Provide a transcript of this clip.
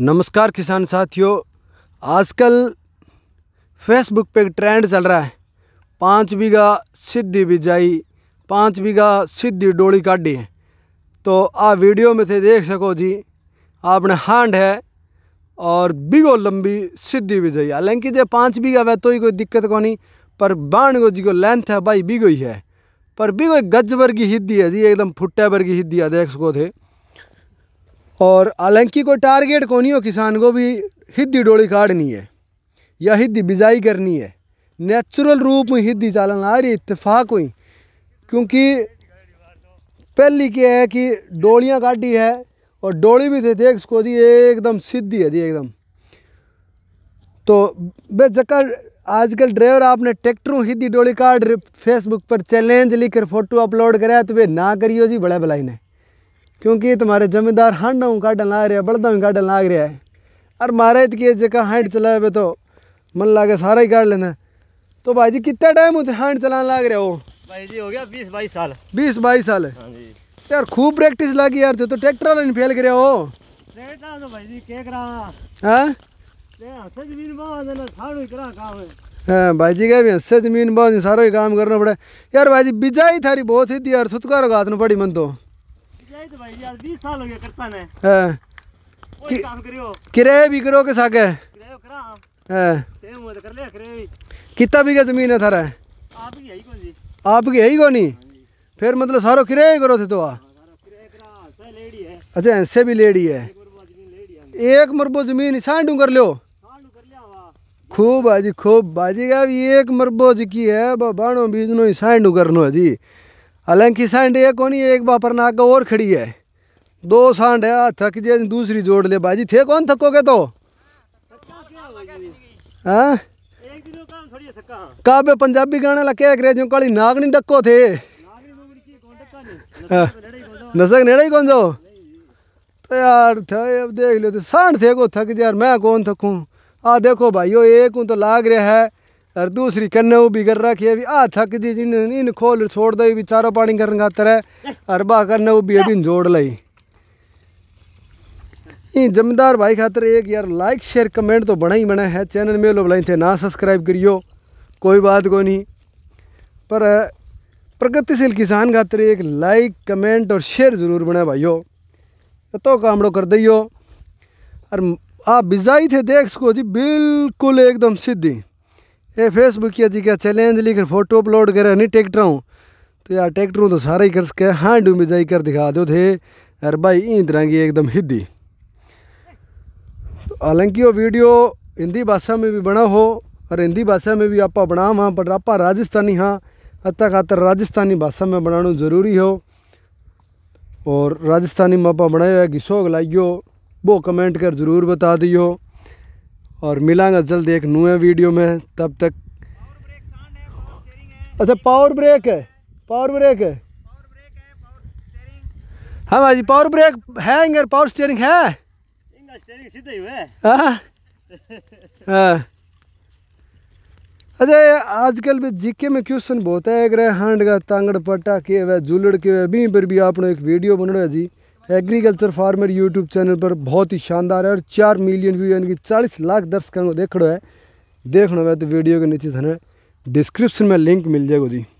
नमस्कार किसान साथियों आजकल फेसबुक पे ट्रेंड चल रहा है पाँच बीघा सीधी बिजाई पाँच बीघा सीधी डोली काटी है तो आप वीडियो में थे देख सको जी आपने हांड है और बिगो लंबी सीधी बिजाई हालांकि जब पाँच बीघा वह तो ही कोई दिक्कत को नहीं पर बाण को जी को लेंथ है भाई बिगो ही है पर बिगो गज वर्गी हिद्दी है जी एकदम फुट्टे वर्गी हिद्दी है देख सको थे और हालांकि कोई टारगेट को नहीं हो किसान को भी हिद्दी डोली काटनी है या हिद्दी बिजाई करनी है नेचुरल रूप में हिद्दी चालन आ रही इतफाक हुई क्योंकि पहली क्या है कि डोलियाँ काटी है और डोली भी थे देख सको जी एकदम सीधी है जी एकदम तो बेचक्का आजकल ड्राइवर आपने ट्रैक्टरों हिद्दी डोली कार्ड फेसबुक पर चैलेंज लिखकर फोटो अपलोड कराया तो वे ना करियो जी बड़ा भलाई ने क्योंकि तुम्हारे जमींदार हांडा काटन लाग रहा है बड़दा भी काटन लाग रहा है और मारे के जगह हैंड चलाए तो मन लागे सारा ही काट लेना तो भाई जी कितना टाइम उसे हैंड चलाने लाग रहा हो भाई जी हो गया बीस बाईस साल बीस बाईस साल है हाँ तो यार खूब प्रैक्टिस लागी यार तो ट्रैक्टर तो वाले फेल कर हो तो हाँ भाई जी का भी हंसे जमीन बहुत सारा ही काम करना पड़े यार भाई जी बिजाई थारी बहुत ही थी यार थुतकारो हाथ में पड़ी मन तो किराया भी करो के सागे कितना बीघा जमीन है थारा आप है ही नहीं फिर मतलब सारो किराया करो थे तो आ अच्छा ऐसे भी लेडी है एक मरबो जमीन सांडू कर लो खूब भाजी खूब भाजी का एक मरबो जी की है बाणो बीजनो ही करनो है जी हालांकि सांड एक कौन एक बापर नाग और खड़ी है दो सांड है थक जे दूसरी जोड़ ले बाजी थे कौन थकोगे तो हाँ काबे पंजाबी गाने लगे अंग्रेजों काली नाग नहीं डको थे हाँ? नशक ने कौन जो तो यार देख लो तो सांड थे को थक यार मैं कौन थकूँ आ देखो भाइयों एक तो लाग रहा है और दूसरी कन्ने वो भी कर रखी है अभी आ थक जी जिन इन खोल छोड़ दई भी चारा पानी करने खातर है और बाह करने वो भी अभी जोड़ लाई इन जमींदार भाई खातर एक यार लाइक शेयर कमेंट तो बना ही बना है चैनल में लो बुलाई थे ना सब्सक्राइब करियो कोई बात को नहीं पर प्रगतिशील किसान खातर एक लाइक कमेंट और शेयर ज़रूर बना हो तो कामड़ो कर दियो और आप बिजाई थे देख सको जी बिल्कुल एकदम सीधी ये फेसबुक की जी क्या चैलेंज लेकर फोटो अपलोड करे नहीं हूँ तो यार ट्रैक्टरों तो सारा ही कर सके हाँ डूबी जाई कर दिखा दो थे यार भाई इन तरह की एकदम हिंदी तो हालांकि तो वो वीडियो हिंदी भाषा में भी बना हो और हिंदी भाषा में भी आप बना हाँ पर आप राजस्थानी हाँ अतः खातर राजस्थानी भाषा में बनाना जरूरी हो और राजस्थानी में आप बनाया किसो लाइयो वो कमेंट कर ज़रूर बता दियो और मिलांगा जल्द एक नुए वीडियो में तब तक अच्छा पावर ब्रेक है पावर ब्रेक है हाँ भाजी पावर ब्रेक है इंगर पावर स्टेयरिंग है हाँ। हाँ। अच्छा आजकल भी जीके में क्वेश्चन बहुत है अगर हैंड का तांगड़ पट्टा के वह जुलड़ के वह बी पर भी आपने एक वीडियो रहा है जी एग्रीकल्चर फार्मर यूट्यूब चैनल पर बहुत ही शानदार है और चार मिलियन व्यू यानी कि चालीस लाख दर्शकों को देख देखो है देखना है तो वीडियो के नीचे थाना डिस्क्रिप्शन में लिंक मिल जाएगा जी